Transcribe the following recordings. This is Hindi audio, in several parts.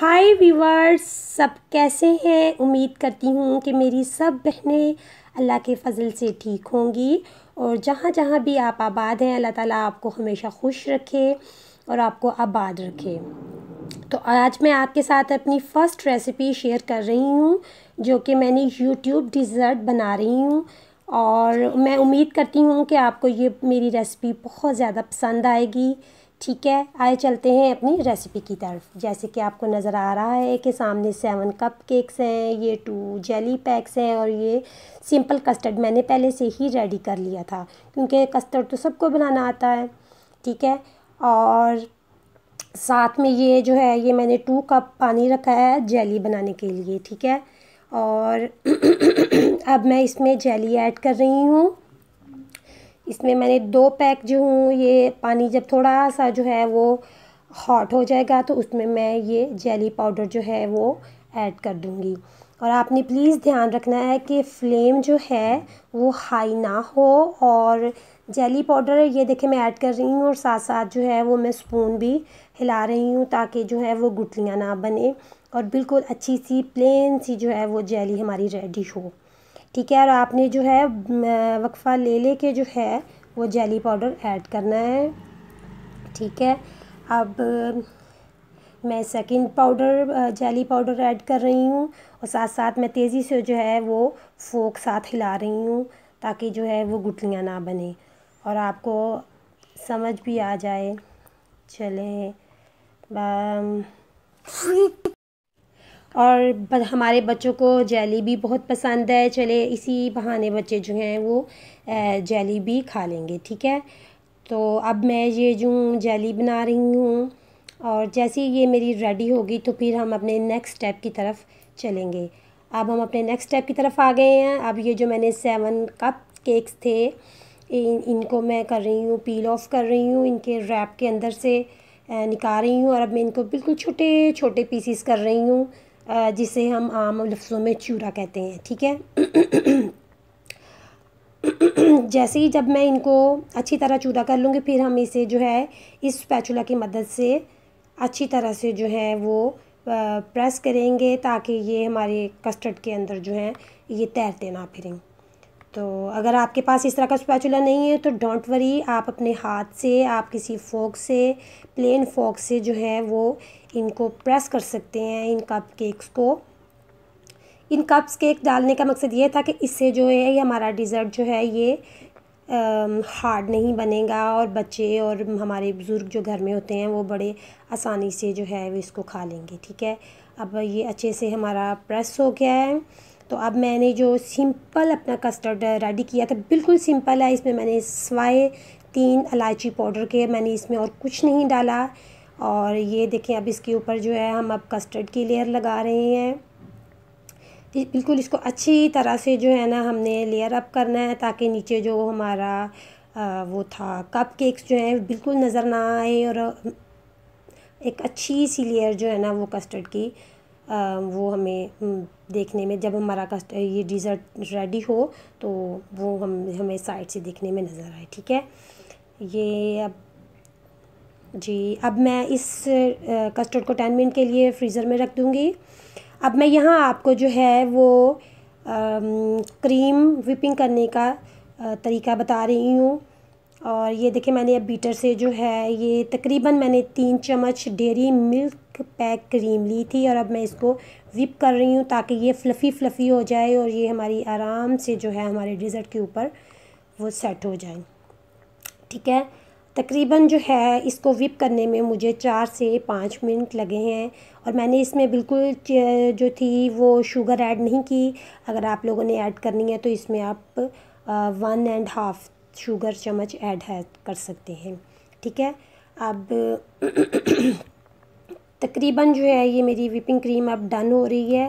हाय वीवर्स सब कैसे हैं उम्मीद करती हूँ कि मेरी सब बहनें अल्लाह के फजल से ठीक होंगी और जहाँ जहाँ भी आप आबाद हैं अल्लाह ताला आपको हमेशा खुश रखे और आपको आबाद रखे तो आज मैं आपके साथ अपनी फ़र्स्ट रेसिपी शेयर कर रही हूँ जो कि मैंने यूट्यूब डिज़र्ट बना रही हूँ और मैं उम्मीद करती हूँ कि आपको ये मेरी रेसिपी बहुत ज़्यादा पसंद आएगी ठीक है आए चलते हैं अपनी रेसिपी की तरफ जैसे कि आपको नज़र आ रहा है कि सामने सेवन कप केक्स हैं ये टू जेली पैक्स हैं और ये सिंपल कस्टर्ड मैंने पहले से ही रेडी कर लिया था क्योंकि कस्टर्ड तो सबको बनाना आता है ठीक है और साथ में ये जो है ये मैंने टू कप पानी रखा है जेली बनाने के लिए ठीक है और अब मैं इसमें जेली ऐड कर रही हूँ इसमें मैंने दो पैक जो हूँ ये पानी जब थोड़ा सा जो है वो हॉट हो जाएगा तो उसमें मैं ये जेली पाउडर जो है वो ऐड कर दूँगी और आपने प्लीज़ ध्यान रखना है कि फ्लेम जो है वो हाई ना हो और जेली पाउडर ये देखें मैं ऐड कर रही हूँ और साथ साथ जो है वो मैं स्पून भी हिला रही हूँ ताकि जो है वो गुटलियाँ ना बने और बिल्कुल अच्छी सी प्लेन सी जो है वो जेली हमारी रेडी हो ठीक है और आपने जो है वक्फ़ा ले ले के जो है वो जेली पाउडर ऐड करना है ठीक है अब मैं second powder jelly powder add कर रही हूँ और साथ साथ मैं तेज़ी से जो है वो फोक साथ हिला रही हूँ ताकि जो है वो गुटलियाँ ना बने और आपको समझ भी आ जाए चले और हमारे बच्चों को जैली भी बहुत पसंद है चले इसी बहाने बच्चे जो हैं वो जैली भी खा लेंगे ठीक है तो अब मैं ये जो जैली बना रही हूँ और जैसे ये मेरी रेडी होगी तो फिर हम अपने नेक्स्ट स्टेप की तरफ चलेंगे अब हम अपने नेक्स्ट स्टेप की तरफ आ गए हैं अब ये जो मैंने सेवन कप केक्स थे इन इनको मैं कर रही हूँ पील ऑफ कर रही हूँ इनके रैप के अंदर से निकाल रही हूँ और अब मैं इनको बिल्कुल छोटे छोटे पीसीस कर रही हूँ जिसे हम आम लफ्ज़ों में चूरा कहते हैं ठीक है जैसे ही जब मैं इनको अच्छी तरह चूरा कर लूँगी फिर हम इसे जो है इस पैचुला की मदद से अच्छी तरह से जो है वो प्रेस करेंगे ताकि ये हमारे कस्टर्ड के अंदर जो है ये तैरते ना फिरें तो अगर आपके पास इस तरह का स्पैचुला नहीं है तो डोंट वरी आप अपने हाथ से आप किसी फोक से प्लेन फोक से जो है वो इनको प्रेस कर सकते हैं इन कप केक्स को इन कप्स केक डालने का मकसद ये था कि इससे जो है ये हमारा डिज़र्ट जो है ये हार्ड नहीं बनेगा और बच्चे और हमारे बुज़ुर्ग जो घर में होते हैं वो बड़े आसानी से जो है वो इसको खा लेंगे ठीक है अब ये अच्छे से हमारा प्रेस हो गया है तो अब मैंने जो सिंपल अपना कस्टर्ड रेडी किया था बिल्कुल सिंपल है इसमें मैंने सवाए तीन इलायची पाउडर के मैंने इसमें और कुछ नहीं डाला और ये देखें अब इसके ऊपर जो है हम अब कस्टर्ड की लेयर लगा रहे हैं बिल्कुल इसको अच्छी तरह से जो है ना हमने लेयर अप करना है ताकि नीचे जो हमारा आ, वो था कप केक्स जो है बिल्कुल नज़र ना आए और एक अच्छी सी लेयर जो है ना वो कस्टर्ड की आ, वो हमें हम्म, देखने में जब हमारा कस्ट ये डिज़र्ट रेडी हो तो वो हम हमें साइड से देखने में नज़र आए ठीक है ये अब जी अब मैं इस कस्टर्ड को टेन मिनट के लिए फ्रीज़र में रख दूँगी अब मैं यहाँ आपको जो है वो आ, क्रीम विपिंग करने का तरीका बता रही हूँ और ये देखिए मैंने अब बीटर से जो है ये तकरीबन मैंने तीन चम्मच डेरी मिल्क पैक क्रीम ली थी और अब मैं इसको विप कर रही हूँ ताकि ये फ्लफ़ी फ्लफ़ी हो जाए और ये हमारी आराम से जो है हमारे डिज़र्ट के ऊपर वो सेट हो जाए ठीक है तकरीबन जो है इसको विप करने में मुझे चार से पाँच मिनट लगे हैं और मैंने इसमें बिल्कुल जो थी वो शुगर ऐड नहीं की अगर आप लोगों ने ऐड करनी है तो इसमें आप वन एंड हाफ़ शुगर चम्मच ऐड है कर सकते हैं ठीक है अब तकरीबन जो है ये मेरी विपिंग क्रीम अब डन हो रही है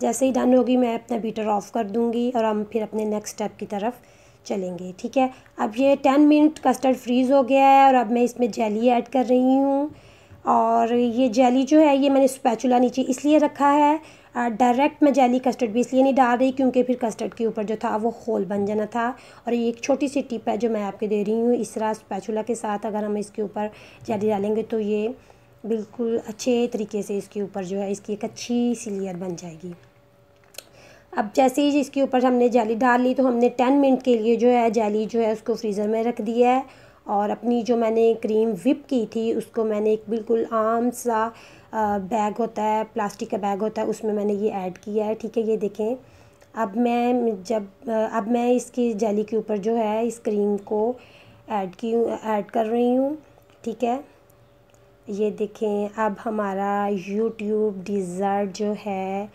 जैसे ही डन होगी मैं अपना बीटर ऑफ़ कर दूंगी और हम फिर अपने नेक्स्ट स्टेप की तरफ चलेंगे ठीक है अब ये टेन मिनट कस्टर्ड फ्रीज़ हो गया है और अब मैं इसमें जेली ऐड कर रही हूँ और ये जेली जो है ये मैंने स्पैचुला नीचे इसलिए रखा है डायरेक्ट मैं जेली कस्टर्ड भी इसलिए नहीं डाल रही क्योंकि फिर कस्टर्ड के ऊपर जो था वो होल बन जाना था और ये एक छोटी सी टिप है जो मैं आपके दे रही हूँ इस तरह स्पैचुला के साथ अगर हम इसके ऊपर जेली डालेंगे तो ये बिल्कुल अच्छे तरीके से इसके ऊपर जो है इसकी एक अच्छी सी लेयर बन जाएगी अब जैसे ही इसके ऊपर हमने जाली डाल ली तो हमने टेन मिनट के लिए जो है जाली जो है उसको फ्रीज़र में रख दिया है और अपनी जो मैंने क्रीम विप की थी उसको मैंने एक बिल्कुल आम सा बैग होता है प्लास्टिक का बैग होता है उसमें मैंने ये ऐड किया है ठीक है ये देखें अब मैं जब अब मैं इसकी जेली के ऊपर जो है इस क्रीम को ऐड की ऐड कर रही हूँ ठीक है ये देखें अब हमारा यूट्यूब डिज़र्ट जो है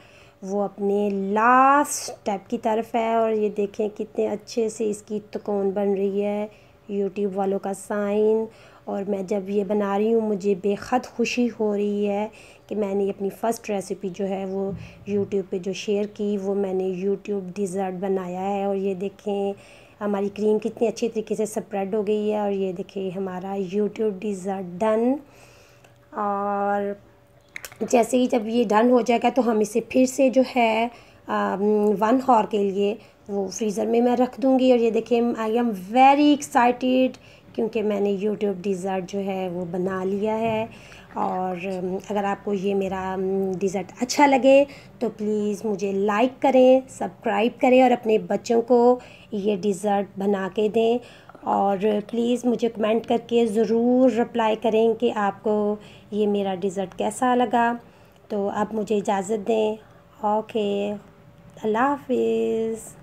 वो अपने लास्ट स्टेप की तरफ है और ये देखें कितने अच्छे से इसकी तकोन बन रही है यूट्यूब वालों का साइन और मैं जब ये बना रही हूँ मुझे बेहद खुशी हो रही है कि मैंने अपनी फ़र्स्ट रेसिपी जो है वो यूट्यूब पे जो शेयर की वो मैंने यूट्यूब डिज़र्ट बनाया है और ये देखें हमारी क्रीम कितनी अच्छी तरीके से स्प्रेड हो गई है और ये देखें हमारा यूट्यूब डिज़र्ट डन और जैसे ही जब ये डन हो जाएगा तो हम इसे फिर से जो है वन um, हॉर के लिए वो फ्रीज़र में मैं रख दूँगी और ये देखें आई एम वेरी एक्साइटेड क्योंकि मैंने यूट्यूब डिज़र्ट जो है वो बना लिया है और um, अगर आपको ये मेरा डिज़र्ट um, अच्छा लगे तो प्लीज़ मुझे लाइक करें सब्सक्राइब करें और अपने बच्चों को ये डिज़र्ट बना के दें और प्लीज़ मुझे कमेंट करके ज़रूर रिप्लाई करें कि आपको ये मेरा डिज़र्ट कैसा लगा तो आप मुझे इजाज़त दें ओके Allah Hafiz